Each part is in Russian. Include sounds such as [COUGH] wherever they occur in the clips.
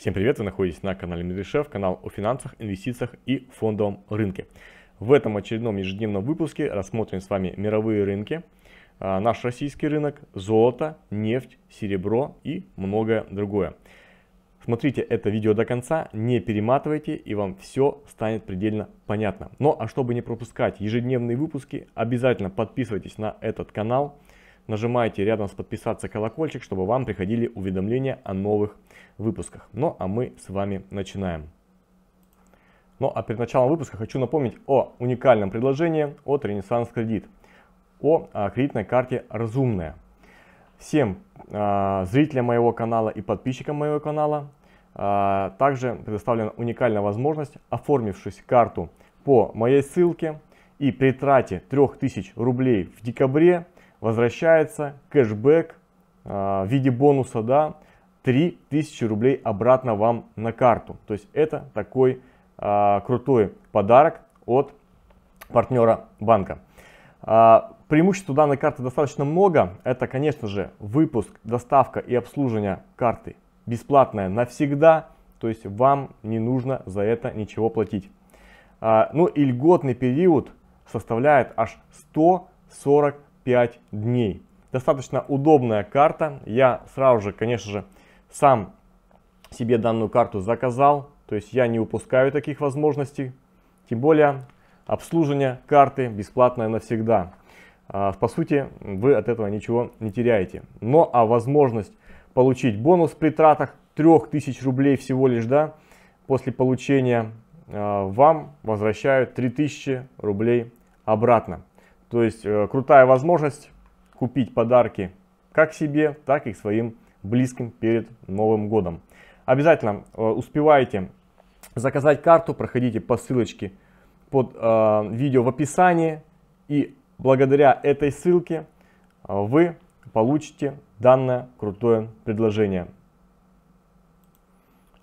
Всем привет, вы находитесь на канале Медвешев, канал о финансах, инвестициях и фондовом рынке. В этом очередном ежедневном выпуске рассмотрим с вами мировые рынки, а, наш российский рынок, золото, нефть, серебро и многое другое. Смотрите это видео до конца, не перематывайте и вам все станет предельно понятно. Ну а чтобы не пропускать ежедневные выпуски, обязательно подписывайтесь на этот канал, Нажимайте рядом с подписаться колокольчик, чтобы вам приходили уведомления о новых выпусках. Ну а мы с вами начинаем. Ну а перед началом выпуска хочу напомнить о уникальном предложении от Renaissance Credit. О, а, кредитной карте «Разумная». Всем э, зрителям моего канала и подписчикам моего канала э, также предоставлена уникальная возможность, оформившись карту по моей ссылке и при трате 3000 рублей в декабре возвращается кэшбэк а, в виде бонуса, да, 3000 рублей обратно вам на карту. То есть это такой а, крутой подарок от партнера банка. А, преимуществ у данной карты достаточно много. Это, конечно же, выпуск, доставка и обслуживание карты бесплатное навсегда. То есть вам не нужно за это ничего платить. А, ну и льготный период составляет аж 140 5 дней. Достаточно удобная карта. Я сразу же, конечно же, сам себе данную карту заказал. То есть я не упускаю таких возможностей. Тем более обслуживание карты бесплатное навсегда. А, по сути, вы от этого ничего не теряете. Но а возможность получить бонус при тратах 3000 рублей всего лишь, да, после получения а, вам возвращают 3000 рублей обратно. То есть э, крутая возможность купить подарки как себе, так и своим близким перед Новым годом. Обязательно э, успевайте заказать карту, проходите по ссылочке под э, видео в описании. И благодаря этой ссылке вы получите данное крутое предложение.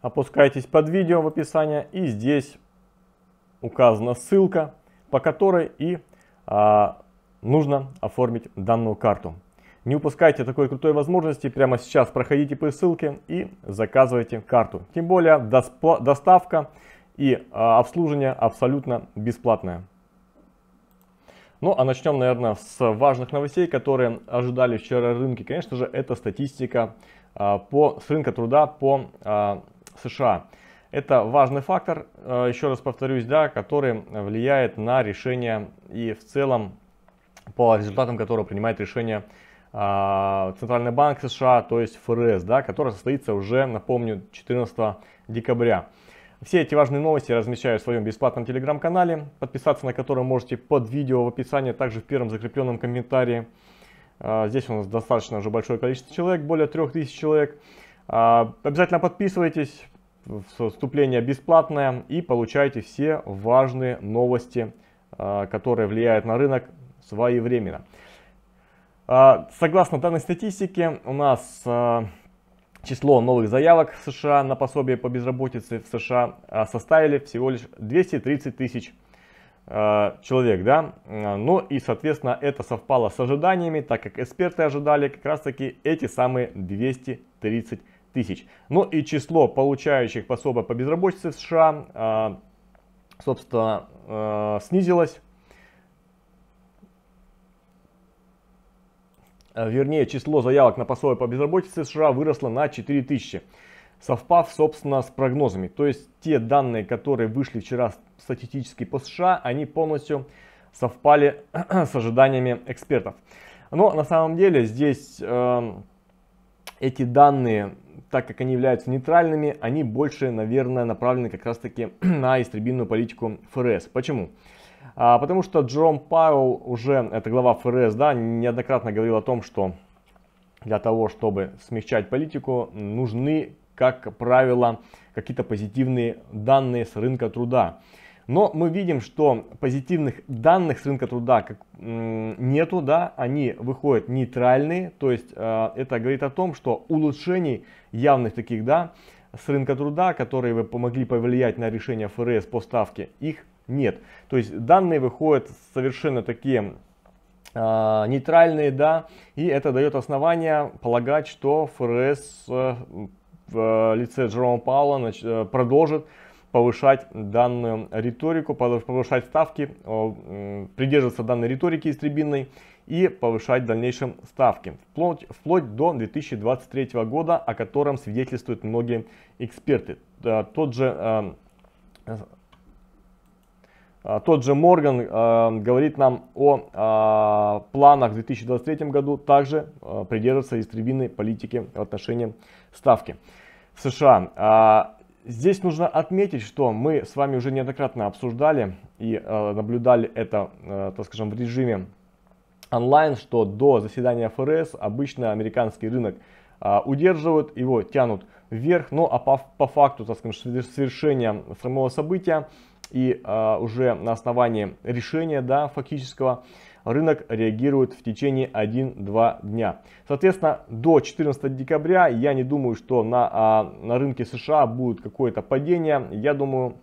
Опускайтесь под видео в описании и здесь указана ссылка, по которой и а, нужно оформить данную карту. Не упускайте такой крутой возможности, прямо сейчас проходите по ссылке и заказывайте карту. Тем более доставка и а, обслуживание абсолютно бесплатное. Ну а начнем, наверное, с важных новостей, которые ожидали вчера рынки. Конечно же, это статистика а, по, с рынка труда по а, США. Это важный фактор, еще раз повторюсь, да, который влияет на решение и в целом по результатам которого принимает решение а, Центральный банк США, то есть ФРС, да, который состоится уже, напомню, 14 декабря. Все эти важные новости я размещаю в своем бесплатном телеграм-канале, подписаться на который можете под видео в описании, также в первом закрепленном комментарии. А, здесь у нас достаточно уже большое количество человек, более 3000 человек. А, обязательно подписывайтесь, вступление бесплатное и получайте все важные новости, которые влияют на рынок своевременно. А, согласно данной статистике, у нас а, число новых заявок в США на пособие по безработице в США а, составили всего лишь 230 тысяч человек, да, ну и, соответственно, это совпало с ожиданиями, так как эксперты ожидали как раз-таки эти самые 230 тысяч. Ну и число получающих пособие по безработице в США, собственно, снизилось Э, вернее число заявок на пособие по безработице США выросло на 4000, совпав, собственно, с прогнозами. То есть те данные, которые вышли вчера статистически по США, они полностью совпали [CLEARS THROAT] с ожиданиями экспертов. Но на самом деле здесь э, эти данные, так как они являются нейтральными, они больше, наверное, направлены как раз-таки [CLEARS THROAT] на истребительную политику ФРС. Почему? Почему? А, потому что Джером Пауэлл уже, это глава ФРС, да, неоднократно говорил о том, что для того, чтобы смягчать политику, нужны, как правило, какие-то позитивные данные с рынка труда. Но мы видим, что позитивных данных с рынка труда как, нету, да, они выходят нейтральные, то есть э, это говорит о том, что улучшений явных таких, да, с рынка труда, которые бы помогли повлиять на решение ФРС по ставке, их нет. То есть данные выходят совершенно такие э, нейтральные, да, и это дает основания полагать, что ФРС э, в э, лице Джерома Паула э, продолжит повышать данную риторику, повышать ставки, придерживаться данной риторики истребинной и повышать в дальнейшем ставки, вплоть, вплоть до 2023 года, о котором свидетельствуют многие эксперты. Э, тот же а, тот же Морган э, говорит нам о э, планах в 2023 году также э, придерживаться истребиной политики в отношении ставки в США. Здесь нужно отметить, что мы с вами уже неоднократно обсуждали и наблюдали это, так скажем, в режиме онлайн, что до заседания ФРС обычно американский рынок удерживают, его тянут вверх, но ну, а по, по факту, так скажем, совершения самого события и а, уже на основании решения да, фактического рынок реагирует в течение 1-2 дня. Соответственно, до 14 декабря я не думаю, что на, а, на рынке США будет какое-то падение. Я думаю,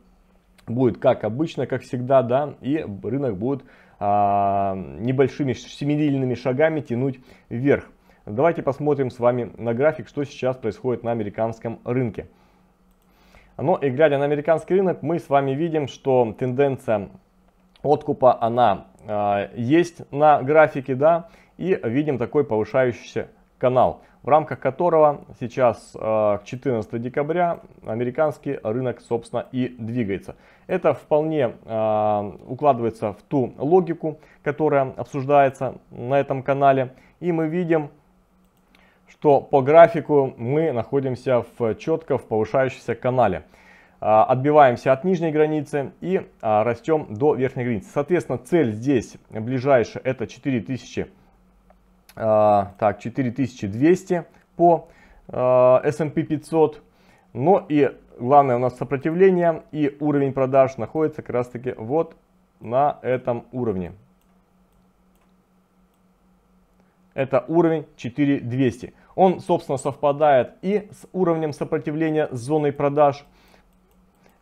будет как обычно, как всегда, да, и рынок будет а, небольшими семимильными шагами тянуть вверх. Давайте посмотрим с вами на график, что сейчас происходит на американском рынке. Но ну и глядя на американский рынок, мы с вами видим, что тенденция откупа, она э, есть на графике, да, и видим такой повышающийся канал, в рамках которого сейчас э, к 14 декабря американский рынок, собственно, и двигается. Это вполне э, укладывается в ту логику, которая обсуждается на этом канале, и мы видим, то по графику мы находимся в четко в повышающемся канале. А, отбиваемся от нижней границы и а, растем до верхней границы. Соответственно, цель здесь ближайшая это 4000, а, так, 4200 по S&P 500. Но и главное у нас сопротивление и уровень продаж находится как раз таки вот на этом уровне. Это уровень 4200. Он, собственно, совпадает и с уровнем сопротивления с зоной продаж,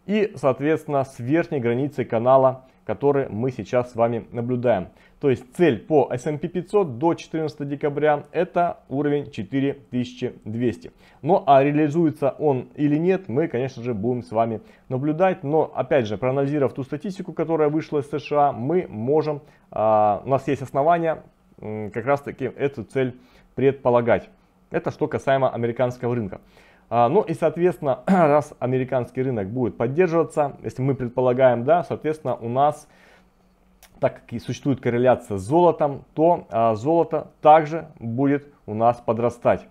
и, соответственно, с верхней границей канала, который мы сейчас с вами наблюдаем. То есть цель по S&P 500 до 14 декабря это уровень 4200. Ну а реализуется он или нет, мы конечно же будем с вами наблюдать. Но опять же, проанализировав ту статистику, которая вышла из США, мы можем, а, у нас есть основания как раз таки эту цель предполагать. Это что касаемо американского рынка. А, ну и, соответственно, [CLEARS THROAT] раз американский рынок будет поддерживаться, если мы предполагаем, да, соответственно, у нас, так как и существует корреляция с золотом, то а, золото также будет у нас подрастать.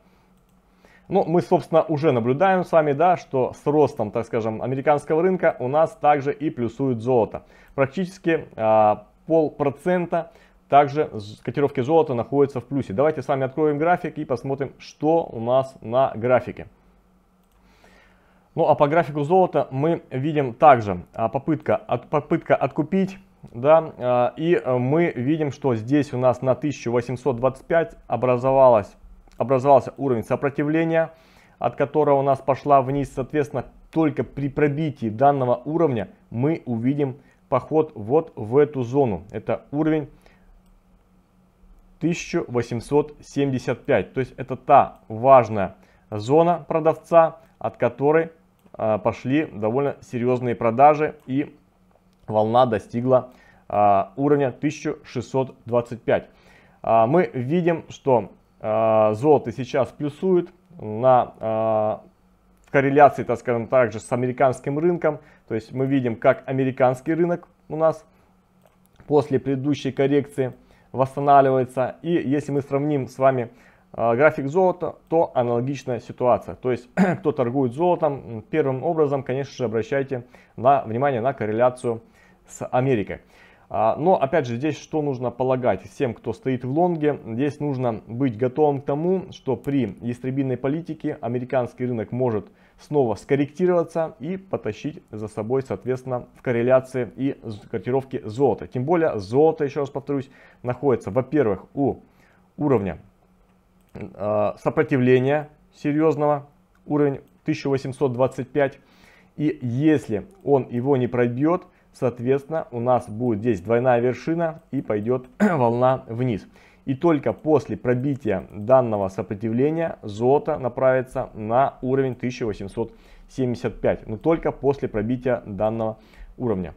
Ну, мы, собственно, уже наблюдаем с вами, да, что с ростом, так скажем, американского рынка у нас также и плюсует золото. Практически а, полпроцента также котировки золота находятся в плюсе. Давайте с вами откроем график и посмотрим, что у нас на графике. Ну а по графику золота мы видим также а, попытка, попытка откупить. Да, а, и э, мы видим, что здесь у нас на 1825 образовалась, образовался уровень сопротивления, от которого у нас пошла вниз. Соответственно, только при пробитии данного уровня мы увидим поход вот в эту зону. Это уровень 1875. То есть это та важная зона продавца, от которой а, пошли довольно серьезные продажи и волна достигла а, уровня 1625. А, мы видим, что золото сейчас плюсует на корреляции, так скажем, также с американским рынком. То есть мы видим, как американский рынок у нас после предыдущей коррекции восстанавливается. И если мы сравним с вами э, график золота, то аналогичная ситуация. То есть, [CLEARS THROAT] кто торгует золотом, первым образом, конечно же, обращайте на, внимание на корреляцию с Америкой. А, но, опять же, здесь что нужно полагать всем, кто стоит в лонге? Здесь нужно быть готовым к тому, что при ястребиной политике американский рынок может снова скорректироваться и потащить за собой, соответственно, в корреляции и котировки золота. Тем более золото, еще раз повторюсь, находится, во-первых, у уровня э, сопротивления серьезного, уровень 1825. И если он его не пробьет, соответственно, у нас будет здесь двойная вершина и пойдет [CLEARS THROAT] волна вниз. И только после пробития данного сопротивления золото направится на уровень 1875. Но только после пробития данного уровня.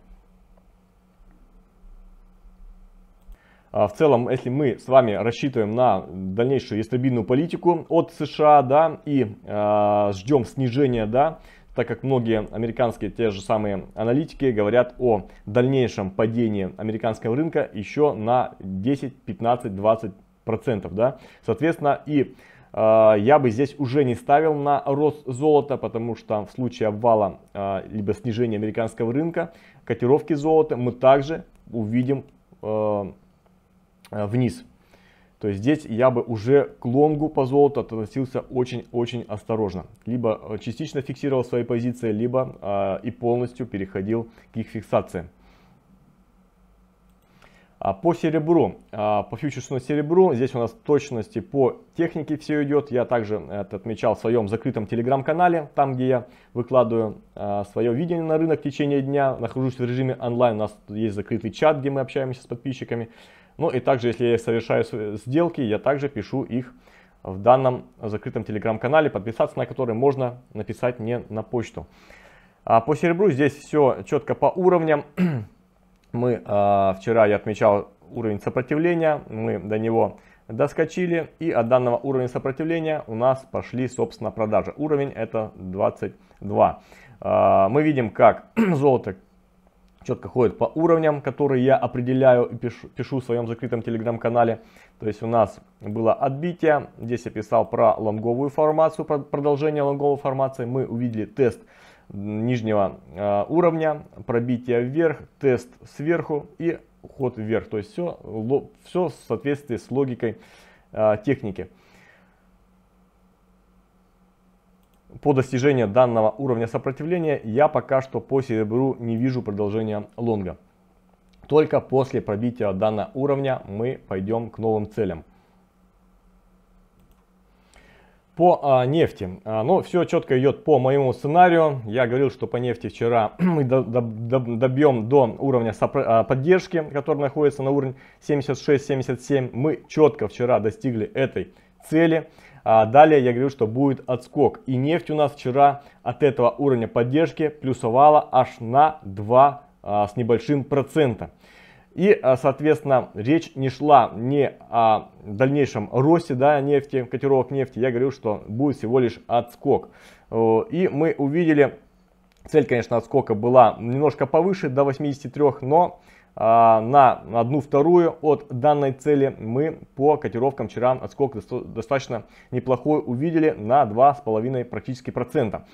А, в целом, если мы с вами рассчитываем на дальнейшую нестабильную политику от США, да, и э, ждем снижения, да, так как многие американские те же самые аналитики говорят о дальнейшем падении американского рынка еще на 10, 15, 20 процентов, да, соответственно, и э, я бы здесь уже не ставил на рост золота, потому что в случае обвала э, либо снижения американского рынка, котировки золота мы также увидим э, э вниз то есть здесь я бы уже к лонгу по золоту относился очень-очень осторожно. Либо э, частично фиксировал свои позиции, либо э, и полностью переходил к их фиксации. А по серебру, а по фьючерсному серебру, здесь у нас точности по технике все идет. Я также это отмечал в своем закрытом телеграм-канале, там где я выкладываю а, свое видение на рынок в течение дня. Нахожусь в режиме онлайн, у нас есть закрытый чат, где мы общаемся с подписчиками. Ну и также, если я совершаю сделки, я также пишу их в данном закрытом телеграм-канале, подписаться на который можно написать мне на почту. А по серебру здесь все четко по уровням. [CLEARS THROAT] Мы а, вчера я отмечал уровень сопротивления, мы до него доскочили и от данного уровня сопротивления у нас пошли собственно продажи. Уровень это 22. А, мы видим как [CLEARS THROAT] золото четко ходит по уровням, которые я определяю и пишу, пишу в своем закрытом телеграм-канале. То есть у нас было отбитие, здесь я писал про лонговую формацию, про продолжение лонговой формации. Мы увидели тест нижнего э, уровня, пробитие вверх, тест сверху и ход вверх. То есть все, все в соответствии с логикой э, техники. по достижению данного уровня сопротивления я пока что по серебру не вижу продолжения лонга. Только после пробития данного уровня мы пойдем к новым целям. По а, нефти. А, ну, все четко идет по моему сценарию. Я говорил, что по нефти вчера [CLEARS THROAT] мы добьем до уровня а, поддержки, который находится на уровне 76-77. Мы четко вчера достигли этой цели. А, далее я говорил, что будет отскок. И нефть у нас вчера от этого уровня поддержки плюсовала аж на 2 а, с небольшим процента. И, а, соответственно, речь не шла не о дальнейшем росте да, нефти, котировок нефти. Я говорил, что будет всего лишь отскок. И мы увидели, цель, конечно, отскока была немножко повыше, до 83, но а, на одну вторую от данной цели мы по котировкам вчера отскок достаточно неплохой увидели на 2,5 практически процента.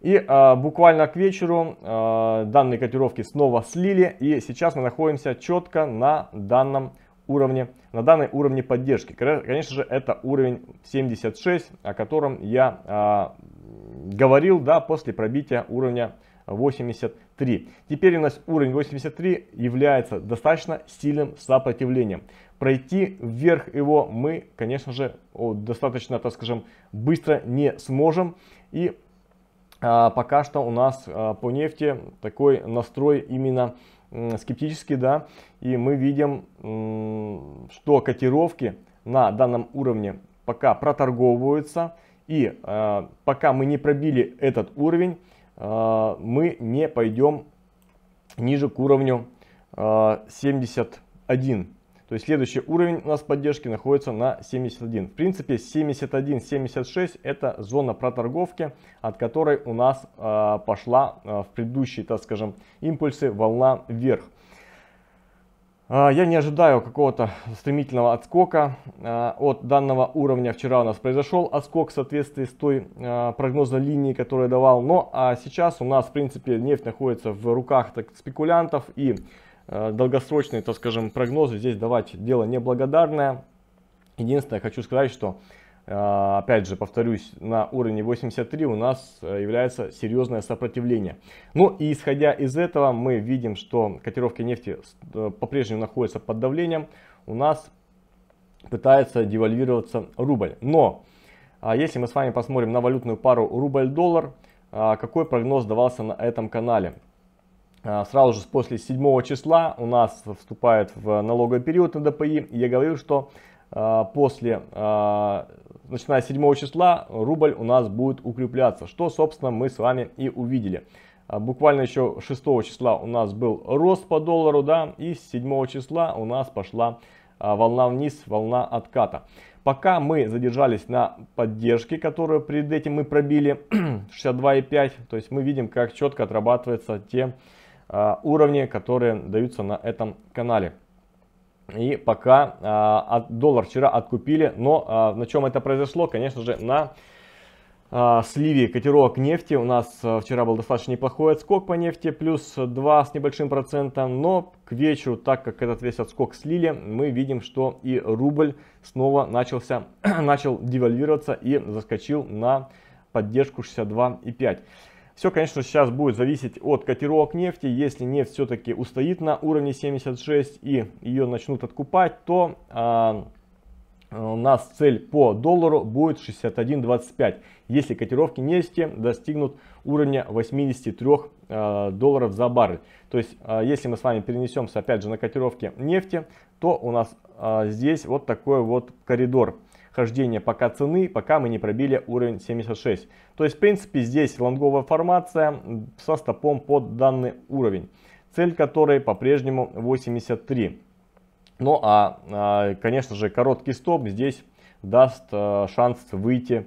И э, буквально к вечеру э, данные котировки снова слили и сейчас мы находимся четко на данном уровне, на данной уровне поддержки. Конечно же это уровень 76, о котором я э, говорил да, после пробития уровня 80 83. Теперь у нас уровень 83 является достаточно сильным сопротивлением. Пройти вверх его мы, конечно же, достаточно, так скажем, быстро не сможем. И а, пока что у нас а, по нефти такой настрой именно скептически, да, и мы видим, что котировки на данном уровне пока проторговываются, и а, пока мы не пробили этот уровень, а, мы не пойдем ниже к уровню 71. А, То есть следующий уровень у нас поддержки находится на 71. В принципе 71-76 это зона проторговки, от которой у нас а, пошла в предыдущие, так скажем, импульсы волна вверх. А, я не ожидаю какого-то стремительного отскока а, от данного уровня. Вчера у нас произошел отскок в соответствии с той а, прогнозной линией, которую я давал. Но ну, а сейчас у нас, в принципе, нефть находится в руках так, спекулянтов и долгосрочные, так скажем, прогнозы здесь давать дело неблагодарное. Единственное, хочу сказать, что а, опять же, повторюсь, на уровне 83 у нас э, является серьезное сопротивление. Ну и исходя из этого мы видим, что котировки нефти э, по-прежнему находятся под давлением. У нас пытается девальвироваться рубль. Но а, если мы с вами посмотрим на валютную пару рубль-доллар, а, какой прогноз давался на этом канале? Сразу же после 7 числа у нас вступает в налоговый период НДПИ. ДПИ. Я говорил, что а, после, а, начиная с 7 числа, рубль у нас будет укрепляться, что, собственно, мы с вами и увидели. А, буквально еще 6 числа у нас был рост по доллару, да, и с 7 числа у нас пошла волна вниз, волна отката. Пока мы задержались на поддержке, которую перед этим мы пробили 62,5, [CLEARS THROAT] то есть мы видим, как четко отрабатываются те уровни, которые даются на этом канале. И пока а, доллар вчера откупили, но а, на чем это произошло, конечно же, на а, сливе котировок нефти. У нас а, вчера был достаточно неплохой отскок по нефти, плюс 2 с небольшим процентом, но к вечеру, так как этот весь отскок слили, мы видим, что и рубль снова начался, [CLEARS THROAT] начал девальвироваться и заскочил на поддержку 62,5. Все, конечно, сейчас будет зависеть от котировок нефти. Если нефть все-таки устоит на уровне 76 и ее начнут откупать, то а, э, у нас цель по доллару будет 61.25. Если котировки нефти достигнут уровня 83 а, э, долларов за баррель. То есть, а, если мы с вами перенесемся опять же на котировки нефти, то у нас а, здесь вот такой вот коридор хождения пока цены, пока мы не пробили уровень 76. То есть, в принципе, здесь лонговая формация со стопом под данный уровень, цель которой по-прежнему 83. Ну а, а, конечно же, короткий стоп здесь даст э, шанс выйти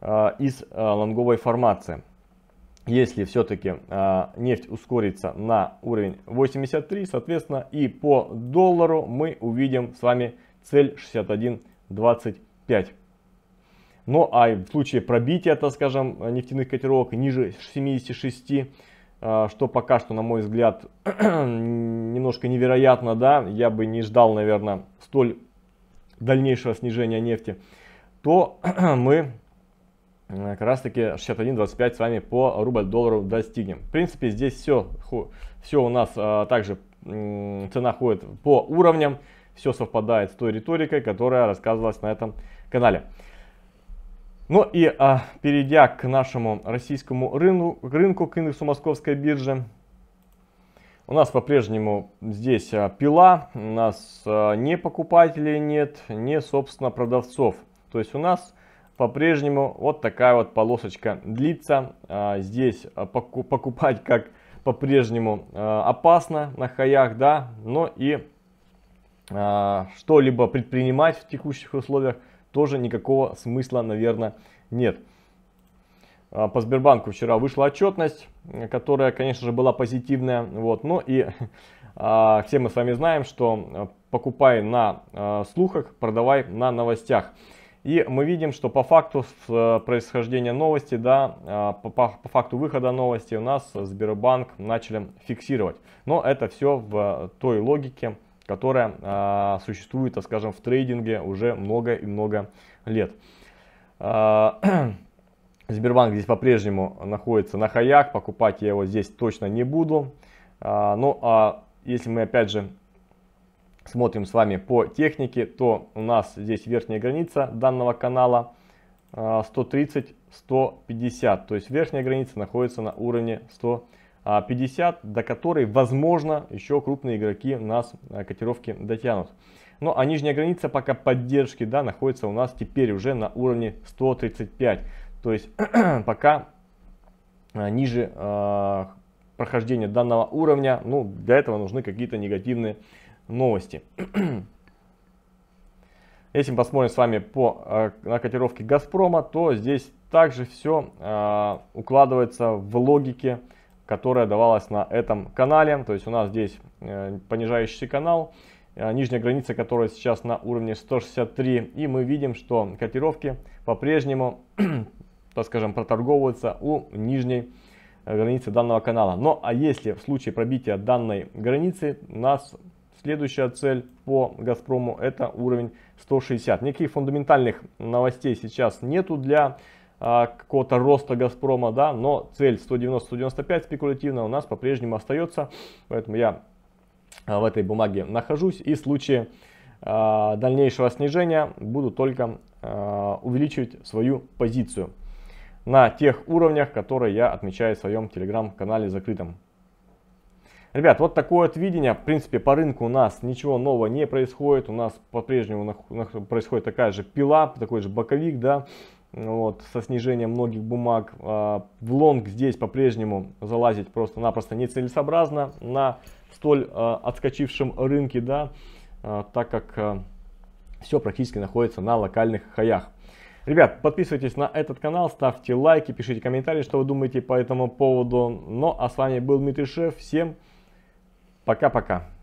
э, из э, лонговой формации. Если все-таки нефть ускорится на уровень 83, соответственно, и по доллару мы увидим с вами цель 61.25. 5. Ну а в случае пробития, так скажем, нефтяных котировок ниже 76, а, что пока что, на мой взгляд, [CLEARS THROAT] немножко невероятно, да, я бы не ждал, наверное, столь дальнейшего снижения нефти, то [CLEARS THROAT] мы э, как раз таки 61.25 с вами по рубль-доллару достигнем. В принципе, здесь все, все у нас а, также цена ходит по уровням все совпадает с той риторикой, которая рассказывалась на этом канале. Ну и а, перейдя к нашему российскому рынку, рынку, к индексу московской биржи, у нас по-прежнему здесь а, пила, у нас а, ни покупателей нет, не собственно, продавцов. То есть у нас по-прежнему вот такая вот полосочка длится. А, здесь а, покупать как по-прежнему а, опасно на хаях, да, но и а, что-либо предпринимать в текущих условиях, тоже никакого смысла, наверное, нет. А, по Сбербанку вчера вышла отчетность, которая, конечно же, была позитивная. Вот. Ну и [LAUGHS] а, все мы с вами знаем, что покупай на слухах, продавай на новостях. И мы видим, что по факту происхождения новости, да, по, по, по факту выхода новости у нас Сбербанк начали фиксировать. Но это все в той логике, которая а, существует, а скажем, в трейдинге уже много и много лет. А, [CLEARS THROAT] Сбербанк здесь по-прежнему находится на хаях, покупать я его здесь точно не буду. А, ну а если мы опять же смотрим с вами по технике, то у нас здесь верхняя граница данного канала 130-150, а, то есть верхняя граница находится на уровне 100. 50, а, до которой, возможно, еще крупные игроки нас э, котировки дотянут. Ну а нижняя граница пока поддержки да, находится у нас теперь уже на уровне 135. То есть [CLEARS THROAT] пока э, ниже э, прохождения данного уровня, ну для этого нужны какие-то негативные новости. [CLEARS THROAT] Если мы посмотрим с вами по, э, на котировке Газпрома, то здесь также все э, укладывается в логике э, которая давалась на этом канале. То есть у нас здесь э, понижающийся канал, э, нижняя граница которая сейчас на уровне 163. И мы видим, что котировки по-прежнему, [CLEARS THROAT] так скажем, проторговываются у нижней э, границы данного канала. Но а если в случае пробития данной границы у нас следующая цель по Газпрому это уровень 160. Никаких фундаментальных новостей сейчас нету для а, какого-то роста Газпрома, да, но цель 190-195 спекулятивная у нас по-прежнему остается, поэтому я а, в этой бумаге нахожусь и в случае а, дальнейшего снижения буду только увеличивать свою позицию на тех уровнях, которые я отмечаю в своем телеграм-канале закрытом. Ребят, вот такое вот видение. В принципе, по рынку у нас ничего нового не происходит. У нас по-прежнему происходит такая же пила, такой же боковик, да вот, со снижением многих бумаг. А, в лонг здесь по-прежнему залазить просто-напросто нецелесообразно на столь а, отскочившем рынке, да, а, так как все практически находится на локальных хаях. Ребят, подписывайтесь на этот канал, ставьте лайки, пишите комментарии, что вы думаете по этому поводу. Ну, а с вами был Дмитрий Шеф. Всем пока-пока.